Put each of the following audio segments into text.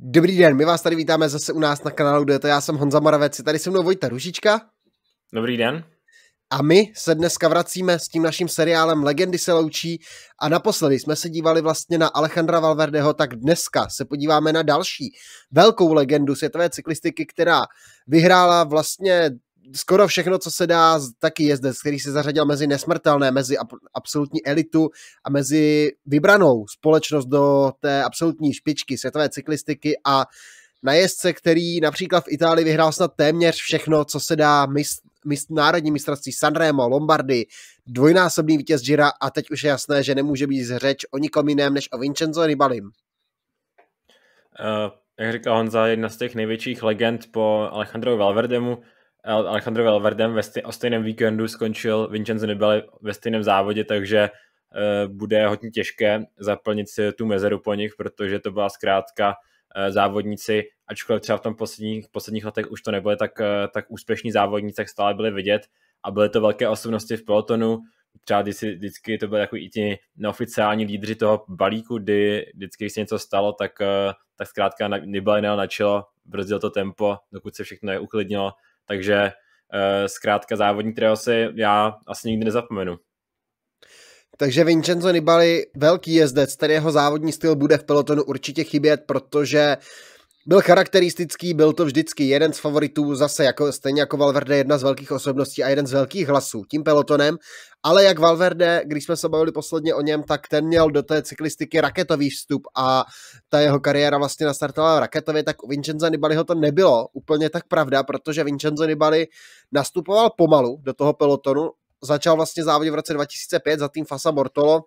Dobrý den, my vás tady vítáme zase u nás na kanálu to Já jsem Honza Moravec, je tady se mnou Vojta Ružička. Dobrý den. A my se dneska vracíme s tím naším seriálem Legendy se loučí a naposledy jsme se dívali vlastně na Alejandra Valverdeho, tak dneska se podíváme na další velkou legendu světové cyklistiky, která vyhrála vlastně skoro všechno, co se dá, taky zde, který se zařadil mezi nesmrtelné, mezi absolutní elitu a mezi vybranou společnost do té absolutní špičky světové cyklistiky a na jezdce, který například v Itálii vyhrál snad téměř všechno, co se dá mist, mist, národní mistrovství Sanremo, Lombardy, dvojnásobný vítěz Gira a teď už je jasné, že nemůže být řeč o nikom jiném než o Vincenzo Ribalim. Uh, eh, jak říkal Honza, jedna z těch největších legend po Alejandro Valverdemu, Alejandro Valverdem ve stej- o stejném víkendu skončil Vincenzo Nibali ve stejném závodě, takže uh, bude hodně těžké zaplnit si tu mezeru po nich, protože to byla zkrátka uh, závodníci, ačkoliv třeba v tom posledních, posledních letech už to nebyly tak, uh, tak úspěšní závodníci, tak stále byly vidět a byly to velké osobnosti v pelotonu, třeba vždycky, vždycky to byly jako i ti neoficiální lídři toho balíku, kdy vždycky, když se něco stalo, tak, tak zkrátka Nibali na čelo, brzdil to tempo, dokud se všechno neuklidnilo, takže eh, zkrátka závodní si já asi nikdy nezapomenu. Takže Vincenzo Nibali, velký jezdec, tedy jeho závodní styl bude v pelotonu určitě chybět, protože byl charakteristický, byl to vždycky jeden z favoritů, zase jako, stejně jako Valverde, jedna z velkých osobností a jeden z velkých hlasů tím pelotonem, ale jak Valverde, když jsme se bavili posledně o něm, tak ten měl do té cyklistiky raketový vstup a ta jeho kariéra vlastně nastartovala raketově, tak u Vincenza Nibaliho to nebylo úplně tak pravda, protože Vincenzo Nibali nastupoval pomalu do toho pelotonu, začal vlastně závodit v roce 2005 za tým Fasa Bortolo,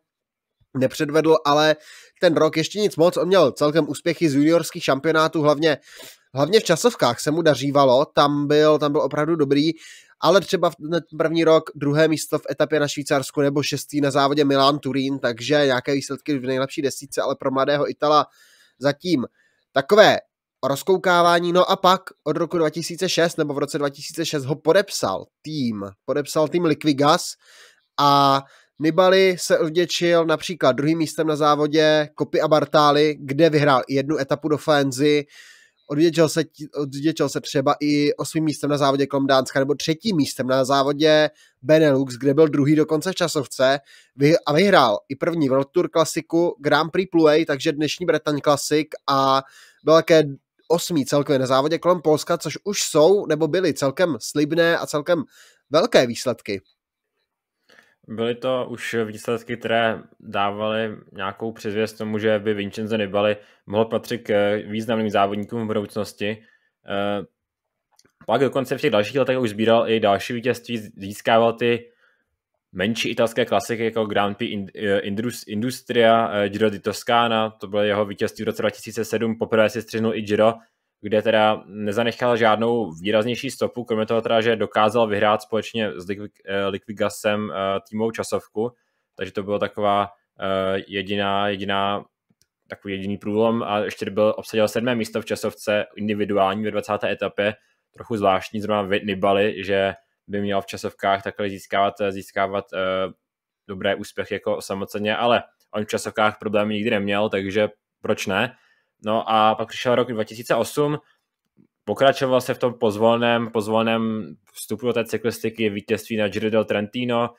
nepředvedl, ale ten rok ještě nic moc. On měl celkem úspěchy z juniorských šampionátů, hlavně, hlavně v časovkách se mu dařívalo, tam byl, tam byl opravdu dobrý, ale třeba v první rok druhé místo v etapě na Švýcarsku nebo šestý na závodě Milan Turín, takže nějaké výsledky v nejlepší desíce, ale pro mladého Itala zatím takové rozkoukávání. No a pak od roku 2006 nebo v roce 2006 ho podepsal tým, podepsal tým Liquigas a Nibali se odděčil například druhým místem na závodě Kopy a bartály, kde vyhrál jednu etapu do Fenzy. odděčil se, odděčil se třeba i osmým místem na závodě kolem nebo třetím místem na závodě Benelux, kde byl druhý dokonce v časovce a vyhrál i první World Tour klasiku Grand Prix Plouay, takže dnešní Bretaň klasik a byl také osmý celkově na závodě kolem Polska, což už jsou nebo byly celkem slibné a celkem velké výsledky. Byly to už výsledky, které dávaly nějakou přizvěst tomu, že by Vincenzo Nibali mohl patřit k eh, významným závodníkům v budoucnosti. Eh, pak dokonce v těch dalších letech už sbíral i další vítězství, získával ty menší italské klasiky jako Grand Prix eh, Industria, Giro di Toscana, to bylo jeho vítězství v roce 2007, poprvé si střihnul i Giro kde teda nezanechal žádnou výraznější stopu, kromě toho teda, že dokázal vyhrát společně s eh, Liquigasem eh, týmovou časovku, takže to bylo taková eh, jediná, jediná takový jediný průlom a ještě byl obsadil sedmé místo v časovce individuální ve 20. etapě, trochu zvláštní zrovna Nibali, že by měl v časovkách takhle získávat, získávat uh, dobré úspěchy jako samoceně, ale on v časovkách problémy nikdy neměl, takže proč ne? No a pak přišel rok 2008, pokračoval se v tom pozvolném, pozvolném vstupu do té cyklistiky, vítězství na Giro del Trentino,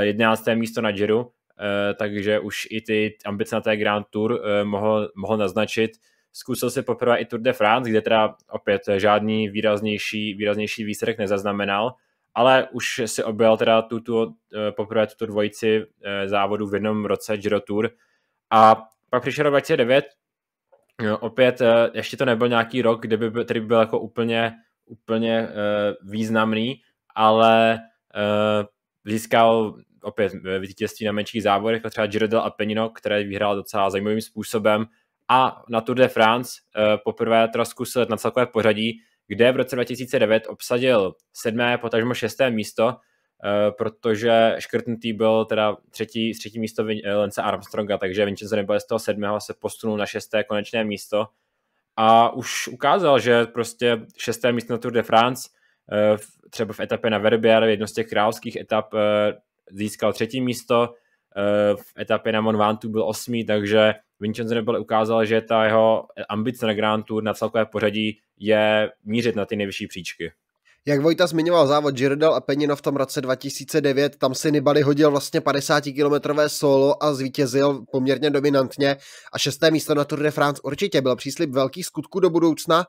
11. Eh, místo na Giro, eh, takže už i ty ambice na té Grand Tour eh, mohl, mohl naznačit. Zkusil si poprvé i Tour de France, kde teda opět žádný výraznější, výraznější výsledek nezaznamenal, ale už si objel teda tuto, poprvé tuto dvojici závodu v jednom roce Giro Tour a pak přišel rok 2009, opět, eh, ještě to nebyl nějaký rok, kde by, který by byl jako úplně, úplně eh, významný, ale eh, získal opět vítězství na menších závodech, třeba Giro del Apennino, které vyhrál docela zajímavým způsobem a na Tour de France poprvé teda zkusil na celkové pořadí, kde v roce 2009 obsadil sedmé, potažmo šesté místo, Eh, protože škrtnutý byl teda třetí, třetí místo eh, Lence Armstronga, takže Vincenzo Nibali z toho sedmého se posunul na šesté konečné místo a už ukázal, že prostě šesté místo na Tour de France eh, třeba v etapě na Verbier, jedno z těch královských etap získal třetí místo, v etapě na Monvantu byl osmý, takže Vincenzo Nibali ukázal, že ta jeho ambice na Grand Tour na celkové pořadí je mířit na ty nejvyšší příčky. Jak Vojta zmiňoval závod Girdal a Penino v tom roce 2009, tam si Nibali hodil vlastně 50-kilometrové solo a zvítězil poměrně dominantně a šesté místo na Tour de France určitě byl příslip velkých skutků do budoucna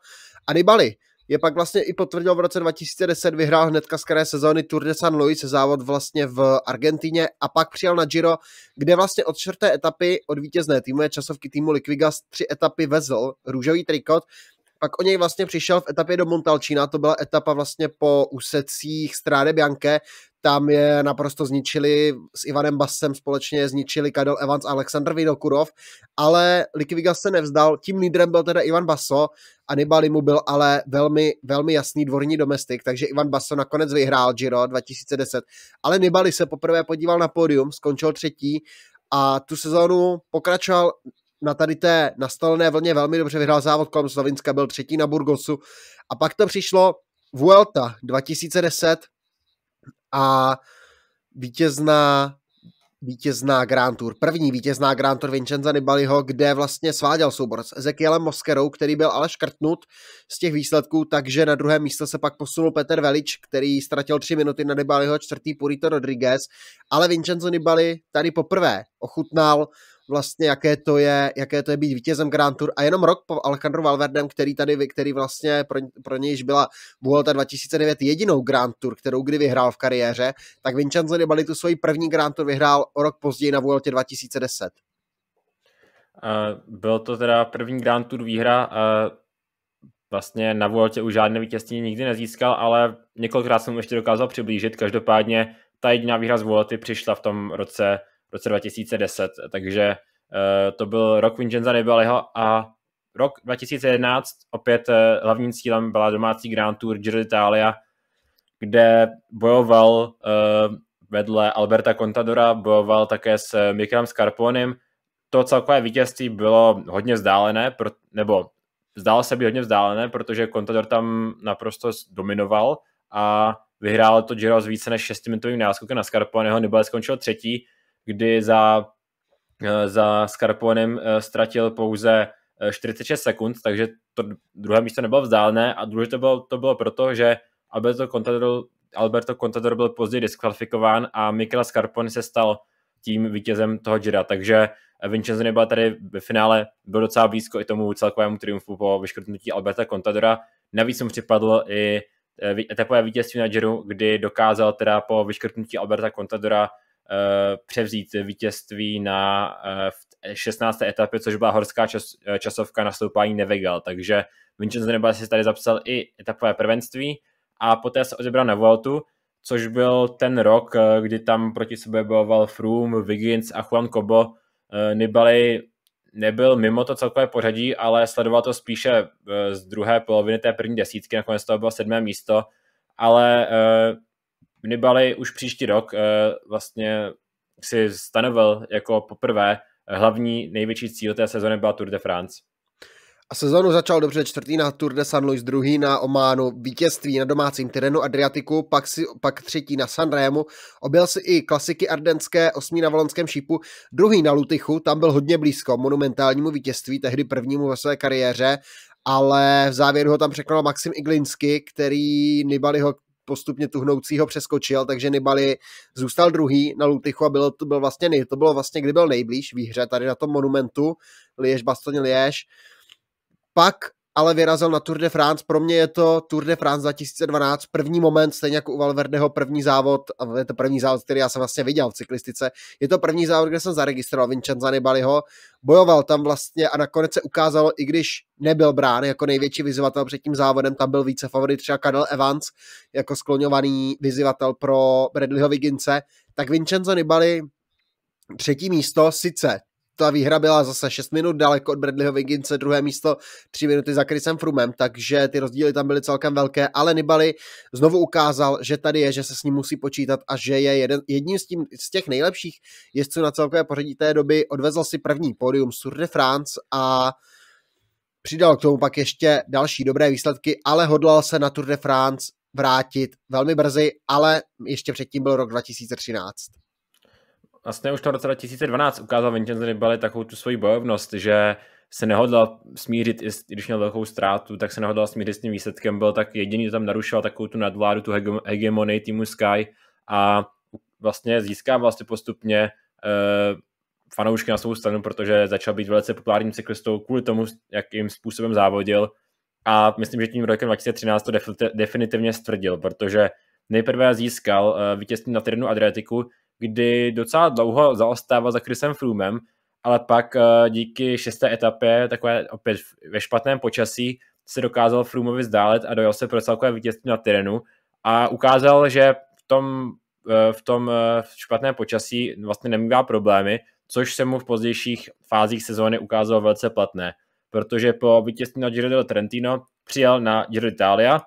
a Nibali je pak vlastně i potvrdil v roce 2010, vyhrál hnedka z které sezóny Tour de San Luis, závod vlastně v Argentině a pak přijel na Giro, kde vlastně od čtvrté etapy od vítězné týmové časovky týmu Liquigas tři etapy vezl růžový trikot pak o něj vlastně přišel v etapě do Montalčína, to byla etapa vlastně po úsecích Stráde Bianke, tam je naprosto zničili s Ivanem Basem společně zničili Kadel Evans a Aleksandr Vinokurov, ale Likviga se nevzdal, tím lídrem byl teda Ivan Baso, Anibali mu byl ale velmi, velmi jasný dvorní domestik, takže Ivan Baso nakonec vyhrál Giro 2010, ale Nibali se poprvé podíval na pódium, skončil třetí a tu sezónu pokračoval na tady té nastalené vlně velmi dobře vyhrál závod kolem Slovinska, byl třetí na Burgosu a pak to přišlo Vuelta 2010 a vítězná vítězná Grand Tour. První vítězná Grand Tour Vincenza Nibaliho, kde vlastně sváděl soubor s Ezekielem Moskerou, který byl ale škrtnut z těch výsledků, takže na druhé místo se pak posunul peter Velič, který ztratil tři minuty na Nibaliho, čtvrtý Purito Rodriguez, ale Vincenzo Nibali tady poprvé ochutnal vlastně, jaké to je, jaké to je být vítězem Grand Tour a jenom rok po Alejandru Valverdem, který tady, který vlastně pro, pro nějž byla Vuelta 2009 jedinou Grand Tour, kterou kdy vyhrál v kariéře, tak Vincenzo Nibali tu svoji první Grand Tour vyhrál o rok později na Vuelta 2010. Uh, byl to teda první Grand Tour výhra, uh, vlastně na Vueltě už žádné vítězství nikdy nezískal, ale několikrát jsem mu ještě dokázal přiblížit, každopádně ta jediná výhra z Vuelty přišla v tom roce v roce 2010, takže eh, to byl rok Vincenza Nibaliho a rok 2011 opět eh, hlavním cílem byla domácí Grand Tour Giro d'Italia, kde bojoval eh, vedle Alberta Contadora, bojoval také s Mikelem Scarponem. To celkové vítězství bylo hodně vzdálené, nebo zdálo se být hodně vzdálené, protože Contador tam naprosto dominoval a vyhrál to Giro s více než 6-minutovým náskokem na Scarponeho, Nibali skončil třetí, kdy za, eh, za Skarponem eh, ztratil pouze 46 eh, sekund, takže to druhé místo nebylo vzdálené a důležité bylo, to bylo proto, že Alberto Contador, Alberto Contador byl později diskvalifikován a Mikel Scarpone se stal tím vítězem toho Gira, takže Vincenzo nebyl tady ve finále, byl docela blízko i tomu celkovému triumfu po vyškrtnutí Alberta Contadora. Navíc mu připadlo i etapové vítězství na Giro, kdy dokázal teda po vyškrtnutí Alberta Contadora Eh, převzít vítězství na 16. Eh, etapě, což byla horská čas, eh, časovka na stoupání Nevegal, takže Vincenzo Nibali si tady zapsal i etapové prvenství a poté se odebral na Vueltu, což byl ten rok, kdy tam proti sobě bojoval Froome, Wiggins a Juan Cobo. Nibali nebyl mimo to celkové pořadí, ale sledoval to spíše z druhé poloviny té první desítky, nakonec to bylo sedmé místo, ale Nibali už příští rok eh, vlastně si stanovil jako poprvé eh, hlavní největší cíl té sezony byla Tour de France. A sezonu začal dobře čtvrtý na Tour de San Luis, druhý na Ománu, vítězství na domácím terénu Adriatiku, pak, si, pak třetí na San Remo, objel si i klasiky ardenské, osmý na Valonském šípu, druhý na Lutychu, tam byl hodně blízko monumentálnímu vítězství, tehdy prvnímu ve své kariéře, ale v závěru ho tam překonal Maxim Iglinsky, který Nibaliho postupně tuhnoucího přeskočil, takže Nibali zůstal druhý na Lutychu a bylo, to, byl vlastně, to bylo vlastně, kdy byl nejblíž výhře tady na tom monumentu Liež, Bastoně Liež. Pak ale vyrazil na Tour de France. Pro mě je to Tour de France 2012, první moment, stejně jako u Valverdeho první závod, a je to první závod, který já jsem vlastně viděl v cyklistice. Je to první závod, kde jsem zaregistroval Vincenza Nibaliho, bojoval tam vlastně a nakonec se ukázalo, i když nebyl brán jako největší vyzývatel před tím závodem, tam byl více favorit třeba Kadel Evans jako skloňovaný vyzývatel pro Bradleyho Vigince, tak Vincenzo Nibali třetí místo, sice ta výhra byla zase 6 minut daleko od Bradleyho Vigince, druhé místo 3 minuty za Chrisem Frumem, takže ty rozdíly tam byly celkem velké, ale Nibali znovu ukázal, že tady je, že se s ním musí počítat a že je jeden, jedním z, tím, z těch nejlepších jezdců na celkové pořadí té doby, odvezl si první pódium Tour de France a přidal k tomu pak ještě další dobré výsledky, ale hodlal se na Tour de France vrátit velmi brzy, ale ještě předtím byl rok 2013 vlastně už to v roce 2012 ukázal Vincenzo Nibali takovou tu svoji bojovnost, že se nehodlal smířit, i když měl velkou ztrátu, tak se nehodlal smířit s tím výsledkem, byl tak jediný, kdo tam narušoval takovou tu nadvládu, tu hegemonii týmu Sky a vlastně získával vlastně postupně e, fanoušky na svou stranu, protože začal být velice populárním cyklistou kvůli tomu, jakým způsobem závodil a myslím, že tím rokem 2013 to definitivně stvrdil, protože nejprve získal eh, vítězství na Tyrenu Adriatiku, kdy docela dlouho zaostává za Chrisem Froomem, ale pak eh, díky šesté etapě, takové opět ve špatném počasí, se dokázal Frumovi zdálet a dojel se pro celkové vítězství na terenu a ukázal, že v tom, eh, v tom eh, špatném počasí vlastně nemývá problémy, což se mu v pozdějších fázích sezóny ukázalo velice platné, protože po vítězství na Giro del Trentino přijel na Giro d'Italia,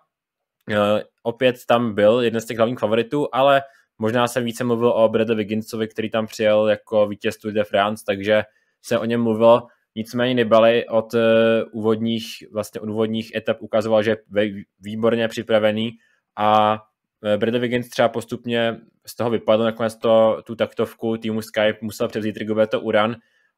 opět tam byl jeden z těch hlavních favoritů, ale Možná jsem více mluvil o Bradley Wigginsovi, který tam přijel jako vítěz Tour de France, takže se o něm mluvil. Nicméně Nibali od eh, úvodních, vlastně od úvodních etap ukazoval, že je výborně připravený a eh, Bradley Wiggins třeba postupně z toho vypadl, nakonec to, tu taktovku týmu Skype musel převzít Rigoberto Uran,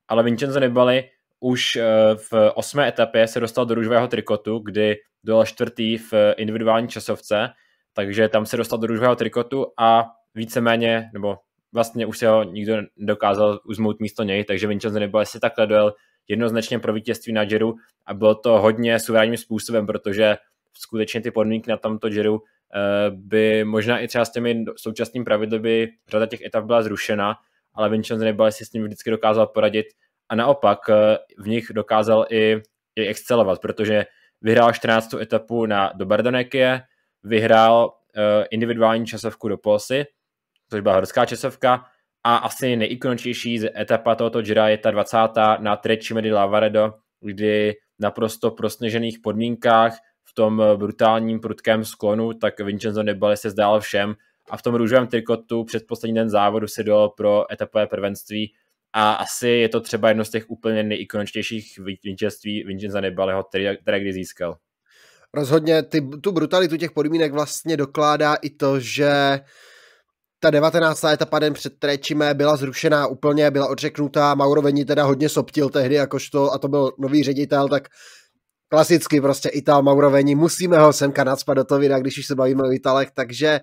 ale Vincenzo Nibali už eh, v osmé etapě se dostal do růžového trikotu, kdy dojel čtvrtý v individuální časovce, takže tam se dostal do růžového trikotu a víceméně, nebo vlastně už se ho nikdo dokázal uzmout místo něj, takže Vincenzo Nibali si takhle dojel jednoznačně pro vítězství na Jiru a bylo to hodně suverénním způsobem, protože skutečně ty podmínky na tomto Jiru eh, by možná i třeba s těmi současným pravidly by řada těch etap byla zrušena, ale Vincenzo Nibali si s ním vždycky dokázal poradit a naopak eh, v nich dokázal i, i excelovat, protože vyhrál 14. etapu na, Dobardonekie, vyhrál eh, individuální časovku do Polsy, což byla horská časovka. A asi z etapa tohoto Gira je ta 20. na Treči Medi Lavaredo, kdy naprosto prosněžených podmínkách v tom brutálním prudkém sklonu, tak Vincenzo Nibali se zdál všem a v tom růžovém trikotu před poslední den závodu se dal pro etapové prvenství a asi je to třeba jedno z těch úplně nejikoničtějších vítězství Vincenza Nibaliho, které, které kdy získal. Rozhodně ty, tu brutalitu těch podmínek vlastně dokládá i to, že ta 19. etapa den před Trečime byla zrušená úplně, byla odřeknutá, Mauro Vení teda hodně soptil tehdy, jakožto, a to byl nový ředitel, tak klasicky prostě Ital Mauro Vení, musíme ho semka nadspat do videa, když už se bavíme o Italech, takže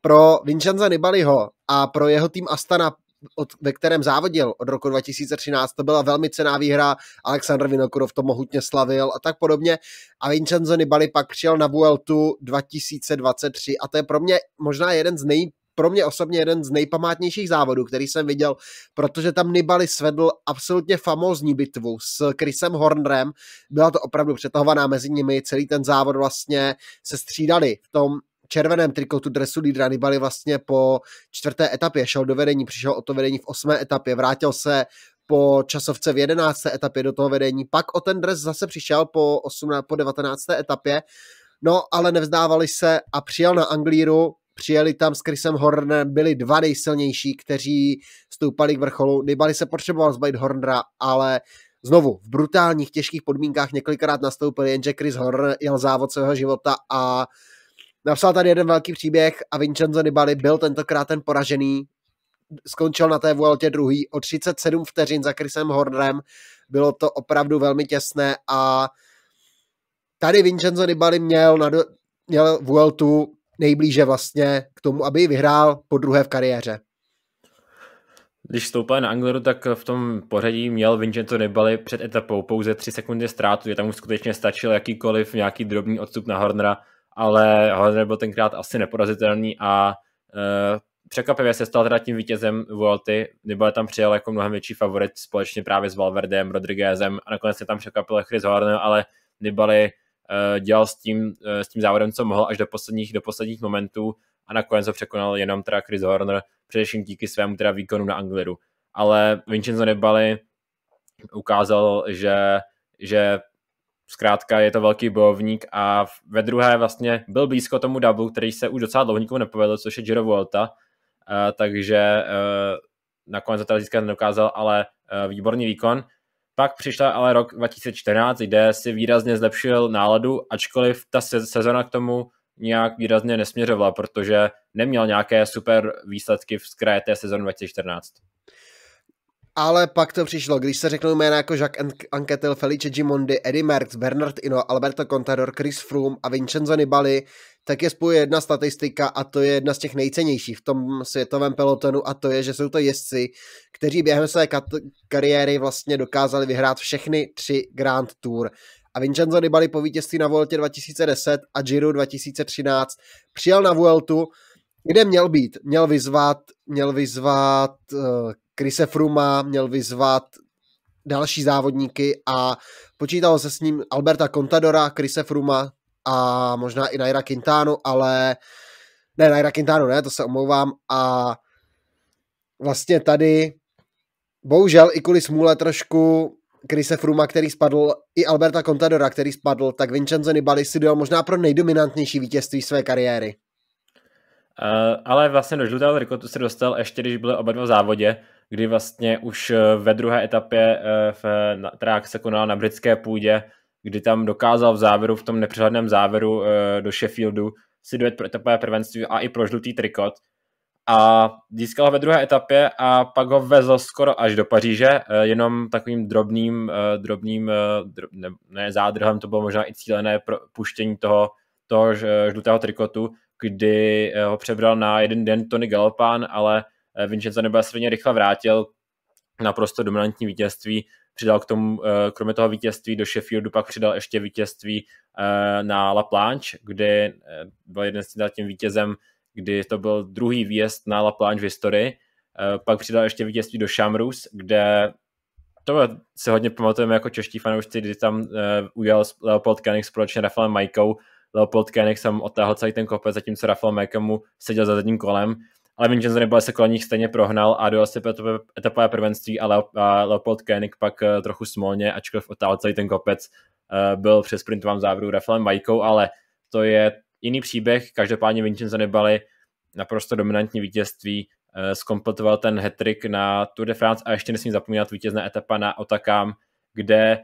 pro Vincenza Nibaliho a pro jeho tým Astana od, ve kterém závodil od roku 2013, to byla velmi cená výhra, Aleksandr Vinokurov to mohutně slavil a tak podobně. A Vincenzo Nibali pak přijel na Vueltu 2023 a to je pro mě možná jeden z nej, pro mě osobně jeden z nejpamátnějších závodů, který jsem viděl, protože tam Nibali svedl absolutně famózní bitvu s Chrisem Hornrem. Byla to opravdu přetahovaná mezi nimi, celý ten závod vlastně se střídali v tom červeném trikotu dresu lídra Nibali vlastně po čtvrté etapě šel do vedení, přišel o to vedení v osmé etapě, vrátil se po časovce v jedenácté etapě do toho vedení, pak o ten dres zase přišel po, 18, po 19. etapě, no ale nevzdávali se a přijel na Anglíru, Přijeli tam s Chrisem Hornem, byli dva nejsilnější, kteří stoupali k vrcholu. Nibali se potřeboval zbavit Hornera, ale znovu v brutálních, těžkých podmínkách několikrát nastoupil, jenže Chris Horn jel závod svého života a napsal tady jeden velký příběh a Vincenzo Nibali byl tentokrát ten poražený, skončil na té Vueltě druhý o 37 vteřin za Chrisem hornem. bylo to opravdu velmi těsné a tady Vincenzo Nibali měl, na, do, měl Vueltu nejblíže vlastně k tomu, aby ji vyhrál po druhé v kariéře. Když stoupal na Angleru, tak v tom pořadí měl Vincenzo Nibali před etapou pouze 3 sekundy ztrátu, je tam už skutečně stačil jakýkoliv nějaký drobný odstup na Hornera, ale Horner byl tenkrát asi neporazitelný a e, překvapivě se stal teda tím vítězem Vuelty. Nibali tam přijel jako mnohem větší favorit společně právě s Valverdem, Rodriguezem a nakonec se tam překvapil Chris Horner, ale Nibali Eh, dělal s tím, eh, s tím závodem, co mohl až do posledních, do posledních momentů a nakonec ho překonal jenom teda Chris Horner, především díky svému teda výkonu na Angliru. Ale Vincenzo Nibali ukázal, že, že zkrátka je to velký bojovník a ve druhé vlastně byl blízko tomu double, který se už docela dlouho nikomu nepovedl, což je Giro Volta, eh, takže nakonec to teda získat nedokázal, ale výborný výkon. Pak přišla ale rok 2014, kde si výrazně zlepšil náladu, ačkoliv ta sezona k tomu nějak výrazně nesměřovala, protože neměl nějaké super výsledky v kraje té sezony 2014. Ale pak to přišlo, když se řeknou jména jako Jacques Anquetil, Felice Gimondi, Eddie Merckx, Bernard Ino, Alberto Contador, Chris Froome a Vincenzo Nibali, tak je spojuje jedna statistika a to je jedna z těch nejcennějších v tom světovém pelotonu a to je, že jsou to jezdci, kteří během své kat- kariéry vlastně dokázali vyhrát všechny tři Grand Tour. A Vincenzo Nibali po vítězství na Vuelte 2010 a Giro 2013 přijel na Vueltu, kde měl být? Měl vyzvat, měl vyzvat uh, Krise Fruma měl vyzvat další závodníky a počítalo se s ním Alberta Contadora, Krise Fruma a možná i Naira Quintano, ale ne, Naira Quintano ne, to se omlouvám a vlastně tady bohužel i kvůli smůle trošku Krise Fruma, který spadl, i Alberta Contadora, který spadl, tak Vincenzo Nibali si dojel možná pro nejdominantnější vítězství své kariéry. Uh, ale vlastně do žlutého trikotu se dostal ještě, když byly oba dva v závodě, kdy vlastně už eh, ve druhé etapě, eh, v, která se konala na britské půdě, kdy tam dokázal v závěru, v tom nepřehledném závěru eh, do Sheffieldu si dojet pro etapové prvenství a i pro žlutý trikot. A získal ho ve druhé etapě a pak ho vezl skoro až do Paříže, jenom takovým drobným, drobným ne, ne zádrhem, to bylo možná i cílené puštění toho, toho žlutého trikotu, kdy ho přebral na jeden den Tony Galopán, ale Eh, Vincenzo Neba se rychle vrátil, naprosto dominantní vítězství, přidal k tomu, eh, kromě toho vítězství do Sheffieldu, pak přidal ještě vítězství eh, na La Planche, kde byl jeden z tím vítězem, kdy to byl druhý výjezd na La Planche v historii, pak přidal ještě vítězství do Shamrus, kde to se hodně pamatujeme jako čeští fanoušci, kdy tam udělal Leopold Koenig společně Rafaelem Majkou, Leopold Koenig jsem otáhl celý ten kopec, zatímco Rafael Majka mu seděl za zadním kolem ale Vincenzo Nibali se kolem nich stejně prohnal a dojel si etapové prvenství a, Leopold Koenig pak eh, trochu smolně, ačkoliv otál celý ten kopec, eh, byl přes sprintovém závodu Rafalem Vajkou, ale to je jiný příběh, každopádně Vincenzo Nibali naprosto dominantní vítězství, skompletoval eh, ten hetrik na Tour de France a ještě nesmím zapomínat vítězná etapa na Otakám, kde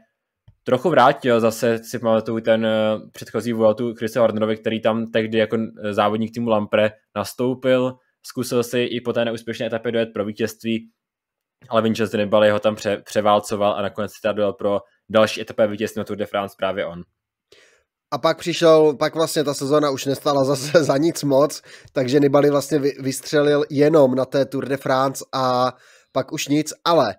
trochu vrátil zase si pamatuju ten předchozí Vueltu Chrisa Hardnerovi, který tam tehdy jako závodník týmu Lampre nastoupil, Zkusil si i po té neúspěšné etapě dojet pro vítězství, ale Vincenzo Nibali ho tam pře- převálcoval a nakonec si dojel pro další etapa vítězství na Tour de France právě on. A pak přišel, pak vlastně ta sezona už nestala zase za nic moc, takže Nibali vlastně vystřelil jenom na té Tour de France a pak už nic, ale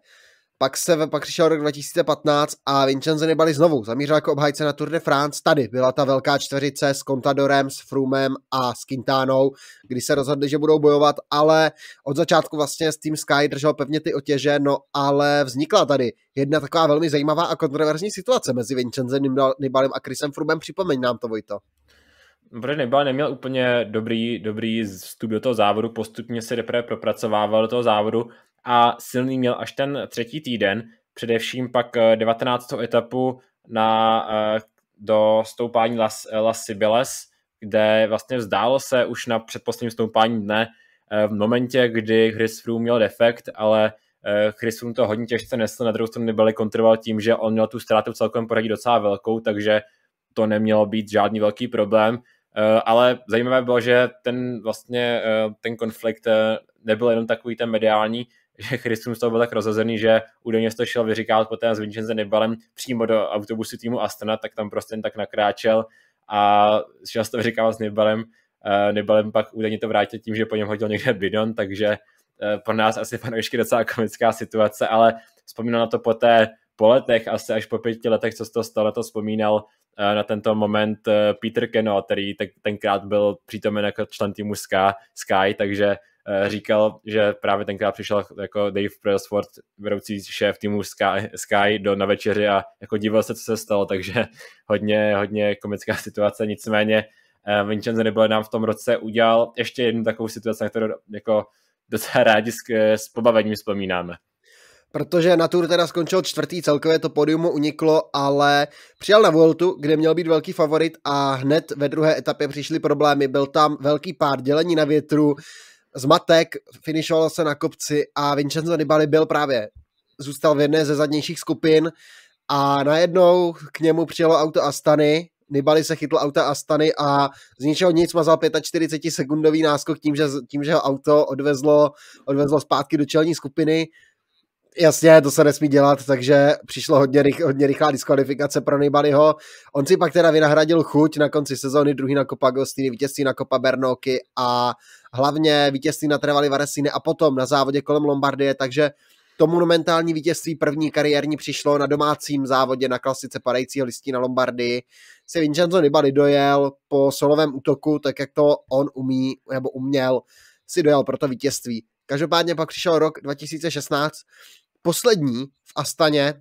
pak, se, pak přišel rok 2015 a Vincenzo Nibali znovu zamířil jako obhájce na Tour de France. Tady byla ta velká čtveřice s Contadorem, s Frumem a s Quintánou, kdy se rozhodli, že budou bojovat, ale od začátku vlastně s Team Sky držel pevně ty otěže, no ale vznikla tady jedna taková velmi zajímavá a kontroverzní situace mezi Vincenzo Nibalem a Chrisem Frumem. Připomeň nám to, Vojto. Protože Nibal neměl úplně dobrý, dobrý vstup do toho závodu, postupně se teprve propracovával do toho závodu a silný měl až ten třetí týden, především pak 19. Eh, etapu na, eh, do stoupání Las, eh, Las Sibiles, kde vlastně vzdálo se už na předposledním stoupání dne v momentě, kdy Chris Froome měl defekt, ale Chris Froome to hodně těžce nesl, na druhou stranu nebyli kontroloval tím, že on měl tu ztrátu v celkovém pořadí docela velkou, takže to nemělo být žádný velký problém, ale zajímavé bylo, že ten vlastně ten konflikt nebyl jenom takový ten mediální, že Christum z toho byl tak rozhozený, že údajně to šel vyříkat poté s Vincenzem Nibalem přímo do autobusu týmu Astana, tak tam prostě jen tak nakráčel a šel to vyříkat s Nibalem. Uh, Nibalem pak údajně to vrátil tím, že po něm hodil někde bidon, takže uh, pro nás asi fanoušky docela komická situace, ale vzpomínal na to poté po letech, asi až po pěti letech, co z toho stalo, to vzpomínal eh, na tento moment Peter Keno, který tenkrát byl přítomen jako člen týmu Sky, Sky takže Eh, říkal, že právě tenkrát přišel jako Dave Prelsford, vedoucí šéf týmu Sky, Sky do, na večeři a jako díval se, co se stalo, takže hodně, hodně komická situace, nicméně eh, Vincenzo nebyl nám v tom roce udělal ještě jednu takovou situaci, na kterou jako docela rádi s, eh, s pobavením vzpomínáme. Protože na tour teda skončil čtvrtý, celkově to podium uniklo, ale přijal na Vueltu, kde měl být velký favorit a hned ve druhé etapě přišly problémy. Byl tam velký pád dělení na větru, zmatek, finišoval se na kopci a Vincenzo Nibali byl právě, zůstal v jedné ze zadnějších skupin a najednou k němu přijelo auto Astany, Nibali se chytl auta Astany a z ničeho nic mazal 45 sekundový náskok tím, že, tím, že ho auto odvezlo, odvezlo zpátky do čelní skupiny jasně, to se nesmí dělat, takže přišlo hodně, rych, hodně rychlá diskvalifikace pro Nibaliho. On si pak teda vynahradil chuť na konci sezóny, druhý na Copa Agostini, vítězství na Copa Bernouky a hlavně vítězství na Trevali Varesine a potom na závodě kolem Lombardie, takže to monumentální vítězství první kariérní přišlo na domácím závodě na klasice padajícího listí na Lombardii. Se Vincenzo Nibali dojel po solovém útoku, tak jak to on umí, nebo uměl, si dojel pro to vítězství. Každopádně pak přišel rok 2016, poslední v Astaně,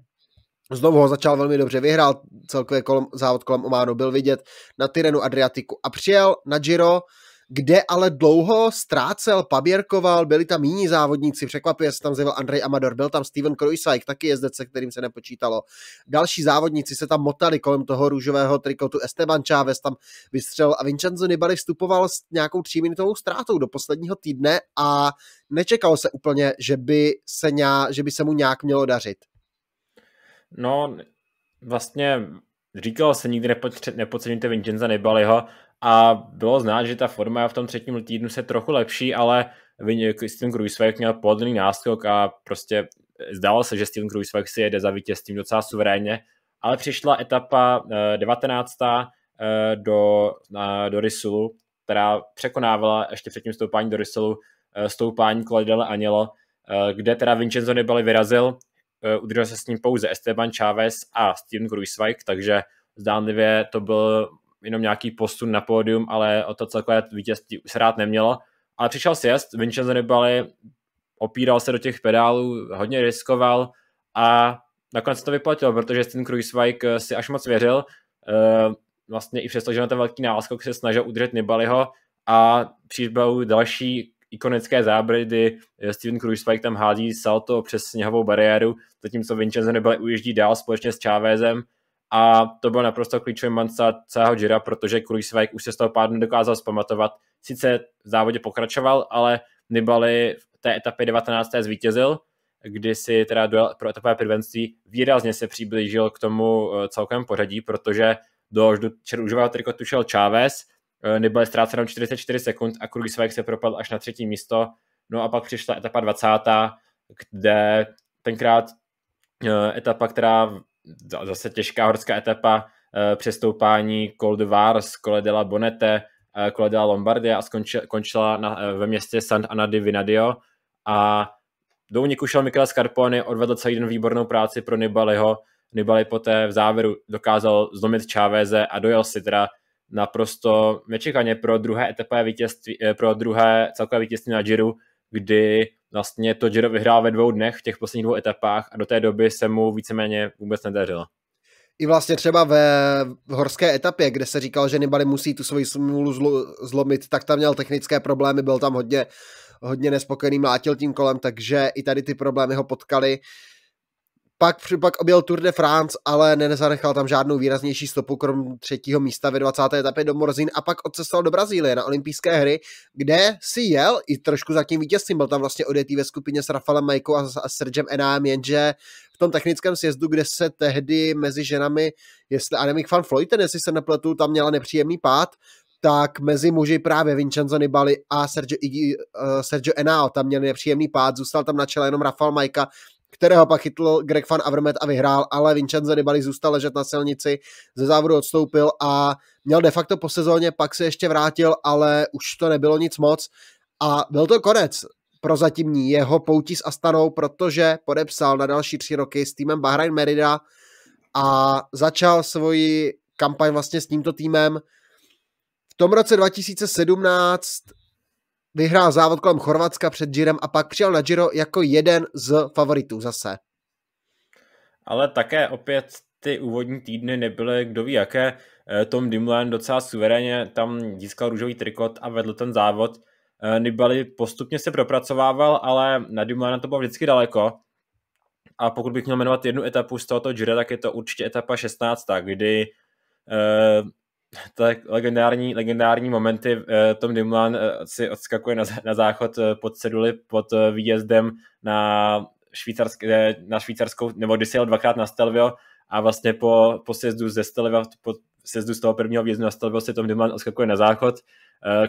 Znovu ho začal velmi dobře, vyhrál celkově kolem, závod kolem Ománu, byl vidět na Tyrenu Adriatiku a přijel na Giro kde ale dlouho ztrácel, paběrkoval, byli tam jiní závodníci, překvapuje se tam zjevil Andrej Amador, byl tam Steven Krojsajk, taky jezdec, se kterým se nepočítalo. Další závodníci se tam motali kolem toho růžového trikotu, Esteban Chávez tam vystřelil a Vincenzo Nibali vstupoval s nějakou tříminutovou ztrátou do posledního týdne a nečekalo se úplně, že by se, ně, že by se mu nějak mělo dařit. No, vlastně říkalo se, nikdy nepocenujte Vincenza Nibaliho, a bylo znát, že ta forma v tom třetím týdnu se trochu lepší, ale jako Steven Kruiswijk měl pohodlný náskok a prostě eh, zdálo se, že Steven Kruiswijk si jede za vítězstvím docela suverénně, ale přišla etapa 19. Eh, eh, do, do Rysulu, která překonávala ještě předtím stoupání do Rysulu stoupání Claudela Anělo, kde teda Vincenzo Nibali vyrazil, udržel se s ním pouze Esteban Chávez a Steven Kruiswijk, takže zdánlivě to byl jenom nějaký posun na pódium, ale o to celkové vítězství už se rád nemělo. Ale přišel si jest, Vincenzo Nibali opíral se do těch pedálů, hodně riskoval a nakonec se to vyplatilo, protože ten Kruiswijk eh, si až moc věřil, eh, vlastně i přesto, že na ten velký náskok se snažil udržet Nibaliho a příběhu další ikonické zábry, kdy eh, Steven Kruiswijk tam hází salto přes sněhovou bariéru, zatímco Vincenzo Nibali ujíždí dál společně s Chávezem a to byl naprosto klíčový manca celého Jira, protože Kruiswijk už se z toho pádu nedokázal zpamatovat. Sice v závodě pokračoval, ale Nibali v té etapě 19. zvítězil, kdy si teda duel pro etapové prvenství výrazně se přiblížil k tomu eh, celkem pořadí, protože do růžového trikotu šel Chávez, eh, Nibali ztrácel 44 sekund a Kruiswijk se propadl až na třetí místo. No a pak přišla etapa 20., kde tenkrát eh, etapa, která zase těžká horská etapa eh, přestoupání Cold de z Bonete, eh, Cole Lombardia a skončila, končila na, eh, ve městě Sant Anna di Vinadio a do úniku šel Michele Scarponi, odvedl celý den výbornou práci pro Nibaliho, Nibali poté v závěru dokázal zlomit Čáveze a dojel si teda naprosto nečekaně pro druhé etapové vítězství, pro druhé celkové vítězství na Giro, kdy Vlastně to Giro vyhrál ve dvou dnech v těch posledních dvou etapách a do té doby se mu víceméně vůbec nedařilo. I vlastně třeba ve horské etapě, kde se říkal, že Nibali musí tu svoji smůlu zlomit, tak tam měl technické problémy, byl tam hodně, hodně nespokojený, mlátil tím kolem, takže i tady ty problémy ho potkali. Uh, pak, pak objel Tour de France, ale nezanechal tam žádnou výraznější stopu, krom třetího místa ve 20. etapě do Morzín a pak odcestoval do Brazílie na olympijské hry, kde si jel i trošku za tím vítězstvím. Byl tam vlastně odjetý ve skupině s Rafalem Majkou a, a Sergem Enám, jenže v tom technickém sjezdu, kde se tehdy mezi ženami, jestli Anemik van Floyten, jestli se nepletu, tam měla nepříjemný pád, tak mezi muži právě Vincenzo Nibali a Sergio, eh, Sergio Enao tam měli nepříjemný pád, zůstal tam na čele jenom Rafael Majka, kterého pak chytl Greg van Avermet a vyhrál, ale Vincenzo Nibali zůstal ležet na silnici, ze závodu odstoupil a měl de facto po sezóně, pak se ještě vrátil, ale už to nebylo nic moc a byl to konec prozatímní jeho poutí s Astanou, protože podepsal na další tři roky s týmem Bahrain Merida a začal svoji kampaň vlastně s tímto týmem. V tom roce 2017 vyhrál závod kolem Chorvatska před Girem a pak přijel na Giro jako jeden z favoritů zase. Ale také opět ty úvodní týdny nebyly kdo ví jaké. Eh, Tom Dimlen docela suverénně tam získal růžový trikot a vedl ten závod. Eh, Nibali postupně se propracovával, ale na Dimlena to bylo vždycky daleko. A pokud bych měl jmenovat jednu etapu z tohoto Gira, tak je to určitě etapa 16, kdy eh, je legendární, legendární momenty. Eh, Tom Dimlan eh, si odskakuje na, na záchod eh, pod ceduly pod výjezdem na, švýcarsk, na švýcarskou, nebo když jel dvakrát na Stelvio a vlastně po, po sjezdu ze Stelvio, po sjezdu z toho prvního výjezdu na Stelvio se Tom Dimlan odskakuje na záchod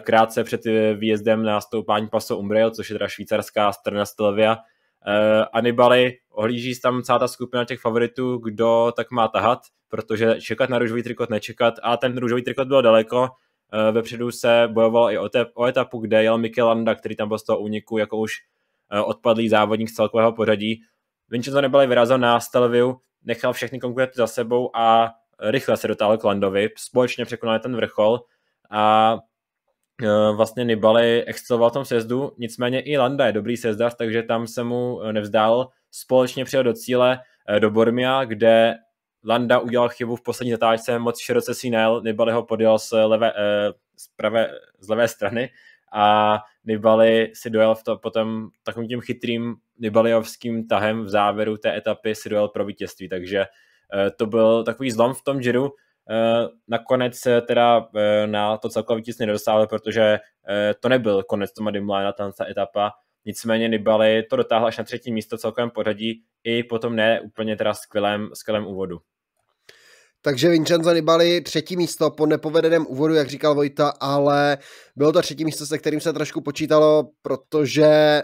krátce před výjezdem na stoupání Paso Umbrail, což je teda švýcarská strana Stelvia, Eh, Anibaly ohlíží tam celá ta skupina těch favoritů, kdo tak má tahat, protože čekat na růžový trikot nečekat a ten růžový trikot byl daleko, eh, vepředu se bojoval i o, te, o etapu, kde jel Mikel Landa, který tam byl z toho úniku jako už eh, odpadlý závodník z celkového pořadí. Vincenzo nebyl vyrazil na Stelviu, nechal všechny konkurenty za sebou a rychle se dotáhl k Landovi, společně překonali ten vrchol a Eh, vlastně Nibali exceloval v tom sezdu. nicméně i Landa je dobrý sezdař, takže tam se mu eh, nevzdál. Společně přijel do cíle eh, do Bormia, kde Landa udělal chybu v poslední zatáčce, moc široce si najel, Nibali ho podjel z, levé, z, pravé, z levé strany a Nibali si dojel v to, potom takovým tím chytrým Nibaliovským tahem v závěru té etapy si dojel pro vítězství, takže to byl takový zlom v tom Giro, Eh, nakonec teda eh, na to celkově vítěz nedosáhl, protože eh, to nebyl konec Toma Dimlána, na ta etapa. Nicméně Nibali to dotáhl až na třetí místo celkovém pořadí i potom ne úplně teda skvělém, skvělém úvodu. Takže Vincenzo Nibali třetí místo po nepovedeném úvodu, jak říkal Vojta, ale bylo to třetí místo, se kterým se trošku počítalo, protože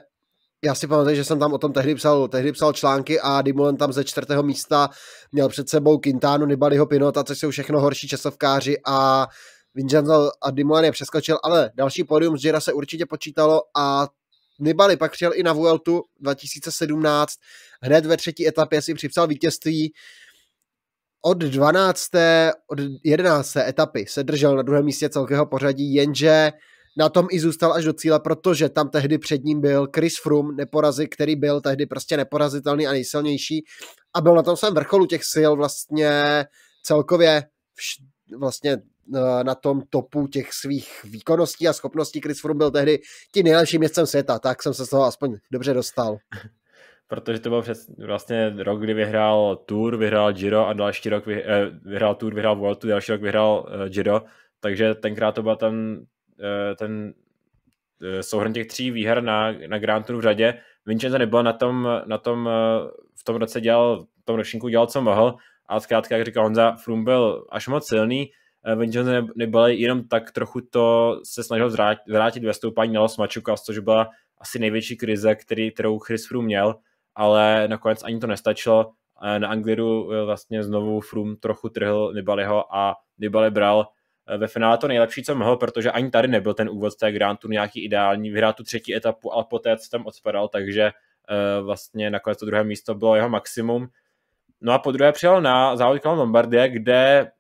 já si pamatuju, že jsem tam o tom tehdy psal, tehdy psal články a Dimulen tam ze čtvrtého místa měl před sebou Quintánu, Nibaliho, Pinota, což jsou všechno horší časovkáři a Vincenzo a Dimulen je přeskočil, ale další pódium z Jira se určitě počítalo a Nibali pak přijel i na Vueltu 2017, hned ve třetí etapě si připsal vítězství, od 12. od 11. etapy se držel na druhém místě celkého pořadí, jenže na tom i zůstal až do cíle, protože tam tehdy před ním byl Chris Froome, neporazy, který byl tehdy prostě neporazitelný a nejsilnější a byl na tom svém vrcholu těch sil vlastně celkově vš, vlastně eh, na tom topu těch svých výkonností a schopností. Chris Froome byl tehdy tím nejlepším městcem světa, tak jsem se z toho aspoň dobře dostal. Protože to byl přes, vlastně rok, kdy vyhrál Tour, vyhrál Giro a další rok vy, eh, vyhrál Tour, vyhrál Tour, další rok vyhrál eh, Giro, takže tenkrát to byl ten Eh, ten eh, souhrn těch tří výher na, na Grand Tour v řadě. Vincenzo nebyl na tom, na tom, eh, v tom roce dělal, v tom ročníku dělal, co mohl, a zkrátka, jak říkal Honza, Froome byl až moc silný, Vincenzo nebyl jenom tak trochu to se snažil vrátit, vrátit ve stoupání na Los Machucas, což byla asi největší krize, který, kterou Chris Froome měl, ale nakonec ani to nestačilo. Na Angliru vlastně znovu Froome trochu trhl Nibaliho a Nibali bral Eh, ve finále to nejlepší, co mohl, protože ani tady nebyl ten úvod té Grand Tour nějaký ideální, vyhrál tu třetí etapu, ale poté, co tam odspadal, takže eh, vlastně nakonec to druhé místo bylo jeho maximum. No a po druhé přijel na závod kolem Lombardie, kde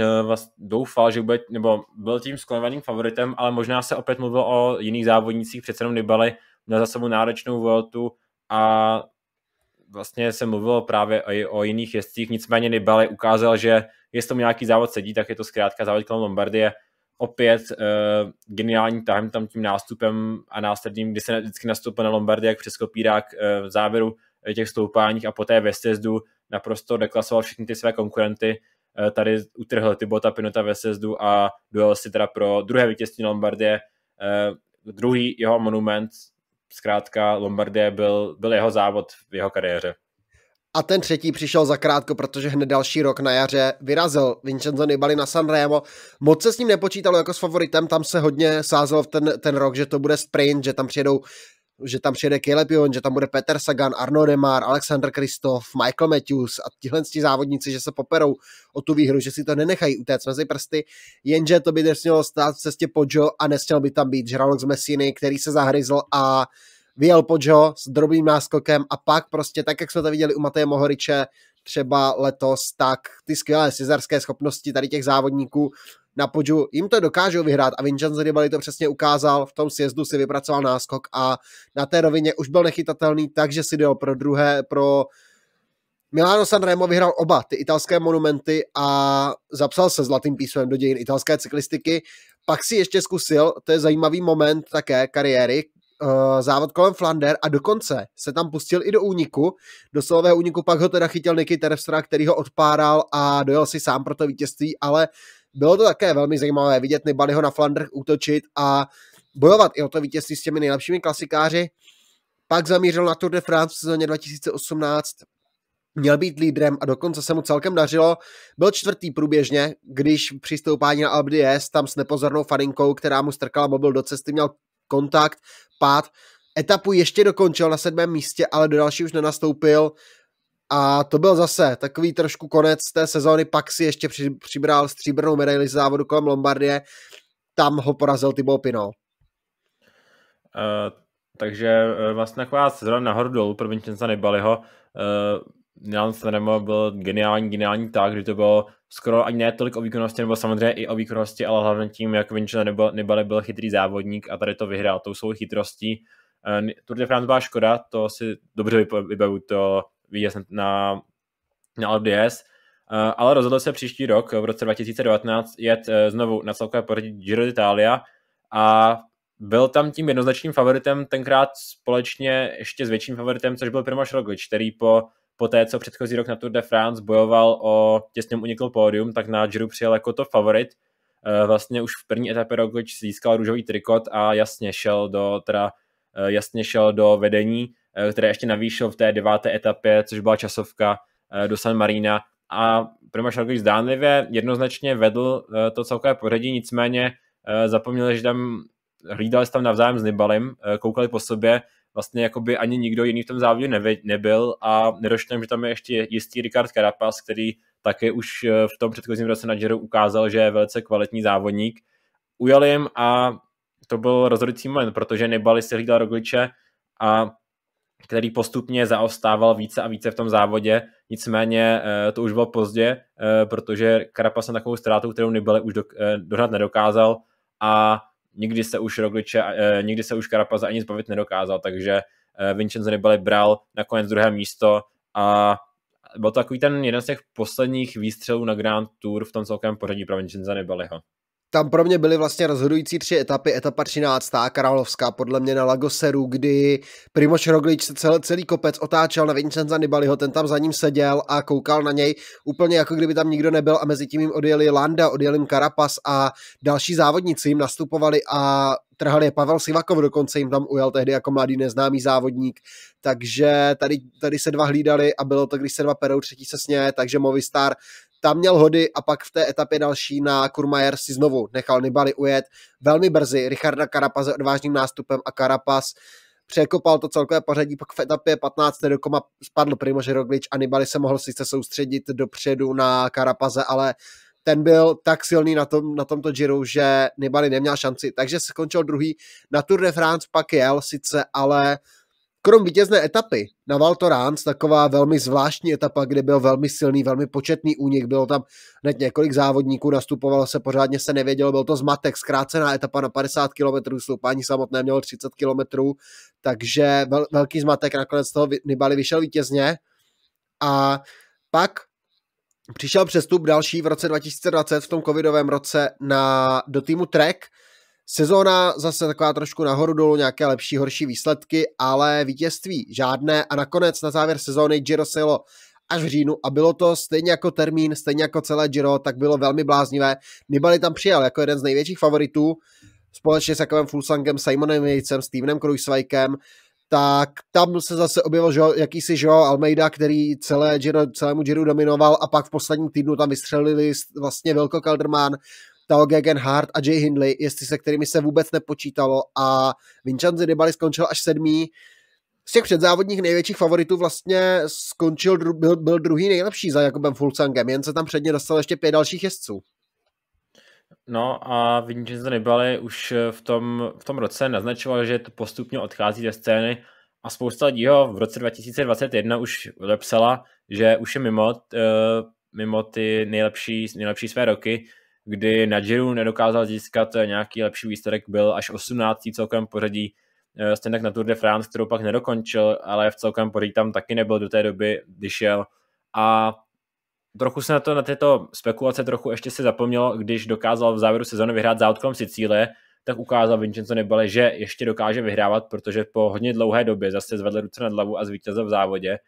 eh, doufal, že bude, nebo byl tím sklonovaným favoritem, ale možná se opět mluvil o jiných závodnicích, přece jenom Nibali měl za sebou náročnou voltu a vlastně se mluvilo právě i o jiných jezdcích, nicméně Nibali ukázal, že jestli tomu nějaký závod sedí, tak je to zkrátka závod kolem Lombardie. Opět uh, geniální tahem tam tím nástupem a následným, kdy se vždycky nastoupil na Lombardie jak přes kopírák uh, v závěru eh, těch stoupáních a poté ve sjezdu naprosto deklasoval všechny ty své konkurenty. Uh, tady utrhl bota Pinota ve sjezdu a duel si teda pro druhé vítězství Lombardie. Uh, druhý jeho monument, zkrátka Lombardie byl, byl jeho závod v jeho kariéře a ten třetí přišel zakrátko, protože hned další rok na jaře vyrazil Vincenzo Nibali na Sanremo. Moc se s ním nepočítalo jako s favoritem, tam se hodně sázelo v ten, ten rok, že to bude sprint, že tam přijedou že tam přijede Caleb Ewan, že tam bude Peter Sagan, Arno Demar, Alexander Kristof, Michael Matthews a tihle ti závodníci, že se poperou o tu výhru, že si to nenechají utéct mezi prsty, jenže to by nesmělo stát v cestě Joe a nesměl by tam být žralok z Messiny, který se zahryzl a uh, vyjel Joe s drobným náskokem a pak prostě tak, jak jsme to viděli u Mateje Mohoriče třeba letos, tak ty skvělé sizarské schopnosti tady těch závodníků na Podžu jim to dokážou vyhrát a Vincenzo Nibali to přesně ukázal, v tom sjezdu si vypracoval náskok a na té rovině už byl nechytatelný, takže si dojel pro druhé, pro Milano Sanremo vyhrál oba ty italské monumenty a zapsal se zlatým písmem do dějin italské cyklistiky. Pak si ještě zkusil, to je zajímavý moment také kariéry, Eh, závod kolem Flander a dokonce se tam pustil i do úniku. Do solového úniku pak ho teda chytil Nicky Terpstra, který ho odpáral a dojel si sám pro to vítězství, ale bylo to také velmi zajímavé vidět Nibaliho na Flander útočit a bojovat i o to vítězství s těmi nejlepšími klasikáři. Pak zamířil na Tour de France v sezóně 2018, měl být lídrem a dokonce se mu celkem dařilo. Byl čtvrtý průběžně, když při stoupání na Alpe tam s nepozornou faninkou, která mu strkala mobil do cesty, měl kontakt, pád. Etapu ještě dokončil na sedmém místě, ale do další už nenastoupil. A to byl zase takový trošku konec té sezóny, pak si ještě při, přibral stříbrnou medaili z závodu kolem Lombardie, tam ho porazil Thibaut Pino. Uh, eh, takže eh, vlastně taková sezóna nahoru dolů pro Vincenza Nibaliho. Uh, eh, Milan Sanremo byl geniální, geniální tak, kdy to bylo skoro ani ne tolik o výkonnosti, nebo samozřejmě i o výkonnosti, ale hlavně tím, jak Vincenzo nebyl, nebyl, byl chytrý závodník a tady to vyhrál tou svou chytrostí. Eh, Tour de France byla škoda, to si dobře vybavu to výjezd na, na LDS, eh, ale rozhodl se příští rok, v roce 2019, jet eh, znovu na celkové pořadí Giro d'Italia a byl tam tím jednoznačným favoritem, tenkrát společně ještě s větším favoritem, což byl Primoš Roglič, který po po té, co předchozí rok na Tour de France bojoval o těsném unikl pódium, tak na Giro přijel jako to favorit. Eh, vlastně už v první etapě Roglič získal růžový trikot a jasně šel do, teda, eh, jasně šel do vedení, eh, které ještě navýšil v té deváté etapě, což byla časovka do San Marina. A Primoš Roglič zdánlivě jednoznačně vedl to celkové pořadí, nicméně zapomněl, že tam hlídali se tam navzájem s Nibalem, koukali po sobě, vlastně jakoby ani nikdo jiný v tom závodě nebyl a nedošlo že tam je ještě jistý Ricard Carapaz, který také už eh, v tom předchozím roce na Giro ukázal, že je velice kvalitní závodník. Ujel jim a to byl rozhodující moment, protože Nibali si hlídal Rogliče a který postupně zaostával více a více v tom závodě, nicméně eh, to už bylo pozdě, eh, protože Karapas na takovou ztrátu, kterou Nibali už do, dohnat nedokázal a nikdy se už Rogliče, eh, nikdy se už Karapaza ani zbavit nedokázal, takže eh, Vincenzo Nibali bral nakonec druhé místo a byl to takový ten jeden z těch posledních výstřelů na Grand Tour v tom celkovém pořadí pro Vincenza Nibaliho tam pro mě byly vlastně rozhodující tři etapy. Etapa 13. Královská, podle mě na Lagoseru, kdy Primoš Roglič se celý, celý kopec otáčel na Vincenza Nibaliho, ten tam za ním seděl a koukal na něj úplně jako kdyby tam nikdo nebyl a mezi tím jim odjeli Landa, odjel jim Karapas a další závodníci jim nastupovali a trhal je Pavel Sivakov, dokonce jim tam ujel tehdy jako mladý neznámý závodník, takže tady, tady se dva hlídali a bylo to, když se dva perou, třetí se sněje, takže Movistar tam měl hody a pak v té etapě další na Kurmajer si znovu nechal Nibali ujet velmi brzy Richarda Karapaze odvážným nástupem a Karapas překopal to celkové pořadí, pak v etapě 15. do koma spadl Primož Roglič a Nibali se mohl sice soustředit dopředu na Karapaze, ale ten byl tak silný na, tom, na tomto Giro, že Nibali neměl šanci, takže skončil druhý. Na Tour de France pak jel sice, ale uh, Krom vítězné etapy na Valto Ráns, taková velmi zvláštní etapa, kde byl velmi silný, velmi početný únik, bylo tam hned několik závodníků, nastupovalo se, pořádně se nevědělo, byl to zmatek, zkrácená etapa na 50 km, stoupání samotné mělo 30 km, takže vel, velký zmatek, nakonec toho Nibali vyšel vítězně a pak přišel přestup další v roce 2020, v tom covidovém roce, na, do týmu Trek, Sezóna zase taková trošku nahoru dolů, nějaké lepší, horší výsledky, ale vítězství žádné a nakonec na závěr sezóny Giro se jelo až v říjnu a bylo to stejně jako termín, stejně jako celé Giro, tak bylo velmi bláznivé. Nibali tam přijel jako jeden z největších favoritů, společně s Jakovem Fulsangem, Simonem Jejcem, Stevenem Krujsvajkem, tak tam se zase objevil že, jakýsi že Almeida, který celé Giro, celému Giro dominoval a pak v posledním týdnu tam vystřelili vlastně Velko Kalderman, Tal Gegenhardt a Jay Hindley, jestli se kterými se vůbec nepočítalo a Vincenzo Nibali skončil až sedmý. Z těch předzávodních největších favoritů vlastně skončil, byl, byl druhý nejlepší za Jakobem Fulcangem, jen se tam předně dostal ještě pět dalších jezdců. No a Vincenzo Nibali už v tom, v tom roce naznačoval, že to postupně odchází ze scény a spousta lidí ho v roce 2021 už odepsala, že už je mimo, uh, mimo ty nejlepší, nejlepší své roky, kdy na Giro nedokázal získat eh, nějaký lepší výsledek, byl až 18. celkem pořadí eh, stejně na Tour de France, kterou pak nedokončil, ale v celkem pořadí tam taky nebyl do té doby, když šel. A trochu se na to, na tyto spekulace trochu ještě se zapomnělo, když dokázal v závěru sezóny vyhrát za záutkom Sicílie, tak ukázal Vincenzo Nibali, že ještě dokáže vyhrávat, protože po hodně dlouhé době zase zvedl ruce nad hlavu a zvítězil v závodě.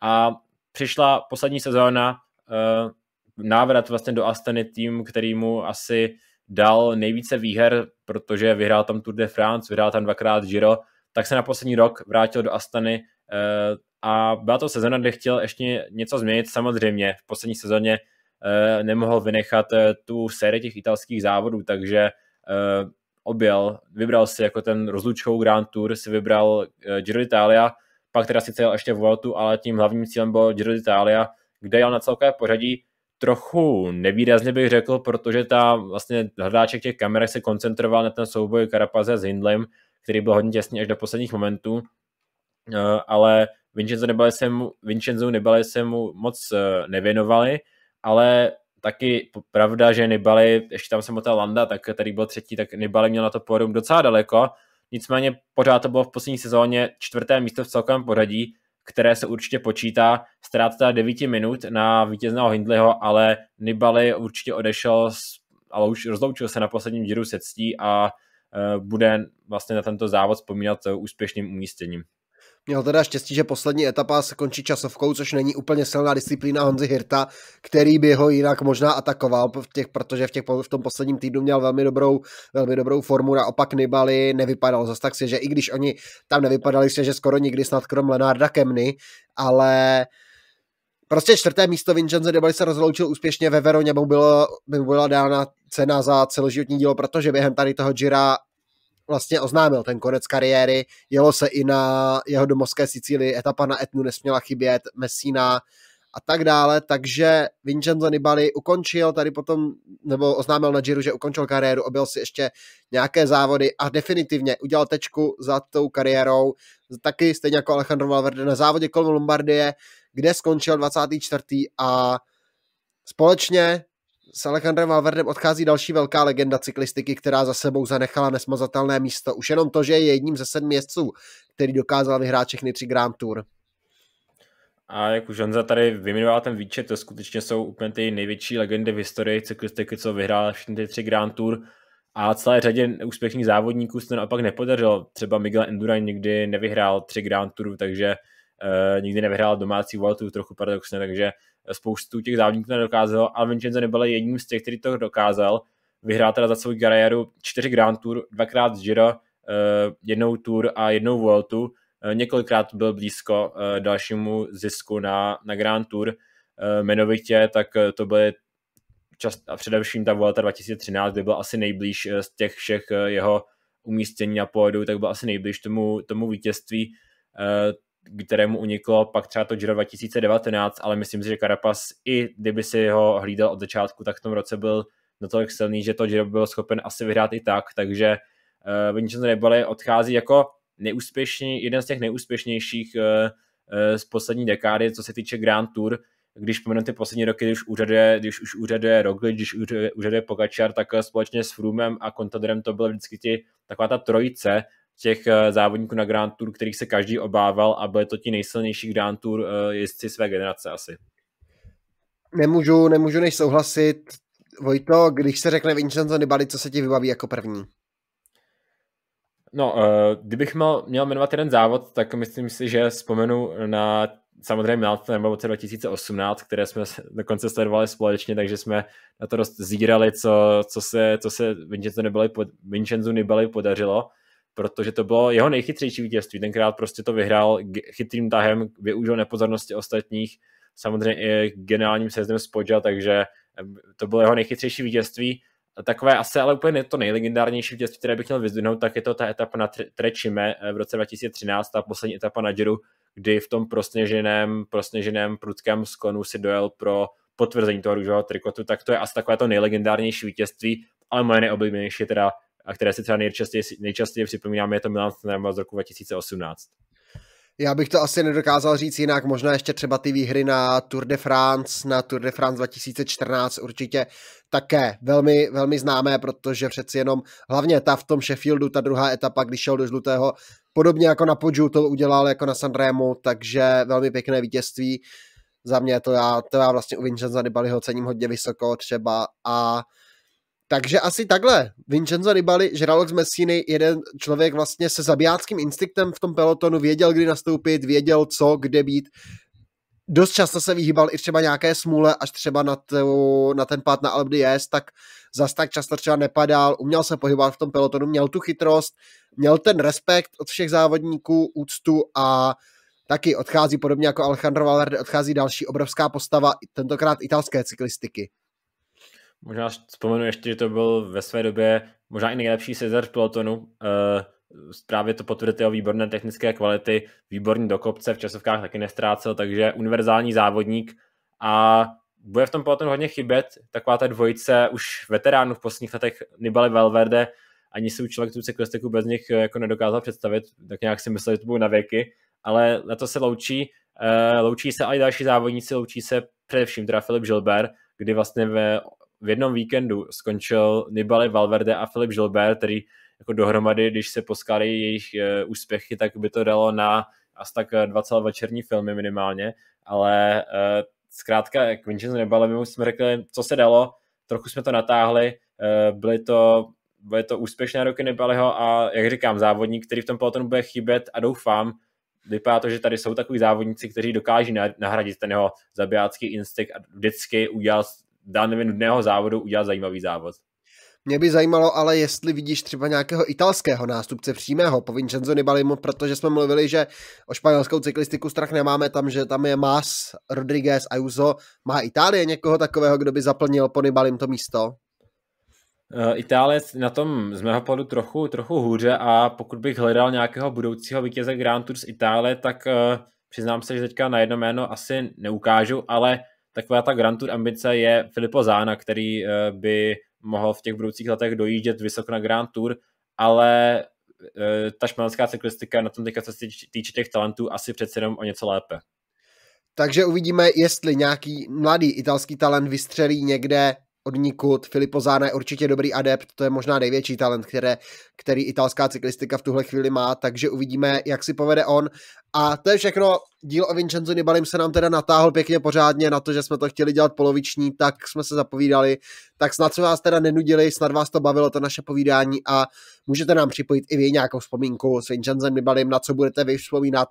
A přišla poslední sezóna eh, návrat vlastně do Astany tým, který mu asi dal nejvíce výher, protože vyhrál tam Tour de France, vyhrál tam dvakrát Giro, tak se na poslední rok vrátil do Astany eh, a byla to sezona, kde chtěl ještě něco změnit, samozřejmě v poslední sezóně eh, nemohl vynechat eh, tu sérii těch italských závodů, takže objel, vybral si jako ten rozlučkou Grand Tour, si vybral Giro d'Italia, pak teda sice jel ještě Vueltu, ale tím hlavním cílem bylo Giro d'Italia, kde jel na celkové pořadí trochu nevýrazně bych řekl, protože ta vlastně hledáček těch kamer se koncentroval na ten souboj Karapaze s Hindlem, který byl hodně těsný až do posledních momentů, eh, ale Vincenzo nebali se mu, Vincenzo nebali se mu moc eh, nevěnovali, ale taky pravda, že Nibali, ještě tam jsem motal Landa, tak tady byl třetí, tak Nibali měl na to pódium docela daleko, nicméně pořád to bylo v poslední sezóně čtvrté místo v celkovém pořadí, které se určitě počítá. Ztráta 9 minut na vítězného Hindleyho, ale Nibali určitě odešel, ale už rozloučil se na posledním díru se ctí a eh, bude vlastně na tento závod vzpomínat eh, úspěšným umístěním. Měl teda štěstí, že poslední etapa se končí časovkou, což není úplně silná disciplína Honzi Hirta, který by ho jinak možná atakoval, v těch, protože v, těch, v tom posledním týdnu měl velmi dobrou, velmi dobrou formu. Naopak Nibali nevypadal zase tak si, že i když oni tam nevypadali si, že skoro nikdy snad krom Lenarda Kemny, ale Prostě čtvrté místo Vincenzo Nibali se rozloučil úspěšně ve Veroně, mu, bylo, mu byla dána cena za celoživotní dílo, protože během tady toho Jira vlastně oznámil ten konec kariéry. Jelo se i na jeho domovské Sicílii, etapa na Etnu nesměla chybět, Messina a tak dále, takže Vincenzo Nibali ukončil tady potom, nebo oznámil na Giro, že ukončil kariéru, objel si ještě nějaké závody a definitivně udělal tečku za tou kariérou, taky stejně jako Alejandro Valverde na závodě kolem Lombardie, kde skončil 24. a společně s Alejandrem Valverdem odchází další velká legenda cyklistiky, která za sebou zanechala nesmazatelné místo. Už jenom to, že je jedním ze sedmi jezdců, který dokázal vyhrát všechny tři Grand Tour. A jak už Honza tady vyjmenoval ten výčet, to skutečně jsou úplně ty největší legendy v historii cyklistiky, co vyhrál všechny ty tři Grand Tour. A celé řadě úspěšných závodníků se to naopak nepodařilo. Třeba Miguel Endura nikdy nevyhrál tři Grand Tour, takže Eh, nikdy nevyhrál domácí voltu, trochu paradoxně, takže spoustu těch závodníků nedokázal, ale Vincenzo nebyl jedním z těch, který to dokázal. Vyhrál teda za svou kariéru čtyři Grand Tour, dvakrát Giro, eh, jednou Tour a jednou Vueltu. Eh, několikrát byl blízko dalšímu zisku na, na Grand Tour. jmenovitě tak to byly čas, a především ta Vuelta 2013, kdy byl asi nejblíž z těch všech jeho umístění na pohodu, tak byl asi nejblíž tomu, tomu vítězství kterému uniklo pak třeba to Giro 2019, ale myslím si, že Karapas i kdyby si ho hlídal od začátku, tak v tom roce byl natolik silný, že to Giro byl schopen asi vyhrát i tak, takže uh, eh, Vincenzo Nibali odchází jako neúspěšný, jeden z těch neúspěšnějších uh, uh, z poslední dekády, co se týče Grand Tour, když pomenu ty poslední roky, když úřaduje, když už úřaduje Roglič, když už úřaduje Pogačar, tak společně s Froomem a Contadorem to byly vždycky ti, taková ta trojice těch eh, závodníků na Grand Tour, kterých se každý obával a byly to ti nejsilnější Grand Tour eh, jezdci své generace asi. Nemůžu, nemůžu než souhlasit. Vojto, když se řekne Vincenzo Nibali, co se ti vybaví jako první? No, eh, kdybych měl, měl jmenovat jeden závod, tak myslím si, že vzpomenu na samozřejmě na v roce 2018, které jsme dokonce sledovali společně, takže jsme na to dost zírali, co, co se, co se Vincenzo Nibali, Vincenzo Nibali podařilo protože to bylo jeho nejchytřejší vítězství. Tenkrát prostě to vyhrál chytrým tahem, využil nepozornosti ostatních, samozřejmě i geniálním sezdem Spodža, takže to bylo jeho nejchytřejší vítězství. Takové asi ale úplně to nejlegendárnější vítězství, které bych chtěl vyzdvihnout, tak je to ta etapa na Trečime eh, v roce 2013, ta poslední etapa na Giro, kdy v tom prosněženém, prosněženém prudkém sklonu si dojel pro potvrzení toho růžového trikotu, tak to je asi takové to nejlegendárnější vítězství, ale moje nejoblíbenější teda a které si třeba nejčastěji, nejčastěji připomínáme, je to Milan z roku 2018. Já bych to asi nedokázal říct jinak, možná ještě třeba ty výhry na Tour de France, na Tour de France 2014 určitě také velmi, velmi známé, protože přeci jenom hlavně ta v tom Sheffieldu, ta druhá etapa, když šel do žlutého, podobně jako na Podžu to udělal jako na Sanremo, takže velmi pěkné vítězství. Za mě to já, to já vlastně u Vincenza Nibaliho cením hodně vysoko třeba a takže asi takhle. Vincenzo Nibali, žralok z Messiny, jeden člověk vlastně se zabijáckým instinktem v tom pelotonu, věděl, kdy nastoupit, věděl, co, kde být. Dost často se vyhýbal i třeba nějaké smůle, až třeba na, tu, na ten pád na jest, tak zas tak často třeba nepadal, uměl se pohybovat v tom pelotonu, měl tu chytrost, měl ten respekt od všech závodníků, úctu a taky odchází podobně jako Alejandro Valverde, odchází další obrovská postava, tentokrát italské cyklistiky. Možná vzpomenu ještě, že to byl ve své době možná i nejlepší sezer v pelotonu. Eh, právě to potvrdil jeho výborné technické kvality, výborný do kopce, v časovkách taky nestrácel, takže univerzální závodník a bude v tom pelotonu hodně chybět. Taková ta dvojice už veteránů v posledních letech Nibali Valverde, ani si člověk tu cyklistiku bez nich eh, jako nedokázal představit, tak nějak si myslel, že to bude na věky, ale na to se loučí, eh, loučí se i další závodníci, loučí se především teda Filip Žilber, kdy vlastně ve v jednom víkendu skončil Nibali Valverde a Filip Gilbert, který jako dohromady, když se poskádají jejich eh, úspěchy, tak by to dalo na asi tak eh, dva večerní filmy minimálně, ale eh, zkrátka k Vincenzo Nibali my jsme řekli, co se dalo, trochu jsme to natáhli, byly to byly to úspěšné roky Nibaliho a jak říkám, závodník, který v tom pelotonu bude chybět a doufám, vypadá to, že tady jsou takový závodníci, kteří dokáží nahradit ten jeho zabijácký instinkt a vždycky udělat daného nudného závodu udělat zajímavý závod. Mě by zajímalo ale, jestli vidíš třeba nějakého italského nástupce přímého po Vincenzo Nibalimu, protože jsme mluvili, že o španělskou cyklistiku strach nemáme tam, že tam je Mas, Rodriguez, Ayuso. Má Itálie někoho takového, kdo by zaplnil po Nibalim to místo? Eh, Itálie na tom z mého pohledu trochu, trochu hůře a pokud bych hledal nějakého budoucího vítěze Grand Tour z Itálie, tak uh, přiznám se, že teďka na jedno jméno asi neukážu, ale taková ta Grand Tour ambice je Filipo Zána, který eh, by mohl v těch budoucích letech dojíždět vysoko na Grand Tour, ale eh, ta španělská cyklistika na tom teďka, co se týče těch talentů, asi přece jenom o něco lépe. Takže uvidíme, jestli nějaký mladý italský talent vystřelí někde od nikud. Filippo Zána je určitě dobrý adept, to je možná největší talent, které, který italská cyklistika v tuhle chvíli má, takže uvidíme, jak si povede on. A to je všechno. Díl o Vincenzo Nibalim se nám teda natáhl pěkně pořádně na to, že jsme to chtěli dělat poloviční, tak jsme se zapovídali. Tak snad se vás teda nenudili, snad vás to bavilo, to naše povídání a můžete nám připojit i vy nějakou vzpomínku s Vincenzem Nibalim, na co budete vy vzpomínat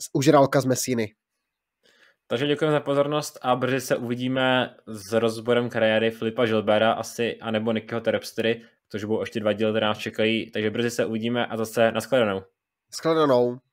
z Užralka z Messiny. Takže děkujeme za pozornost a brzy se uvidíme s rozborem kariéry Filipa Žilbera asi, anebo Nikyho terpstry, což budou ještě dva díly, které nás čekají. Takže brzy se uvidíme a zase nashledanou. naskladanou.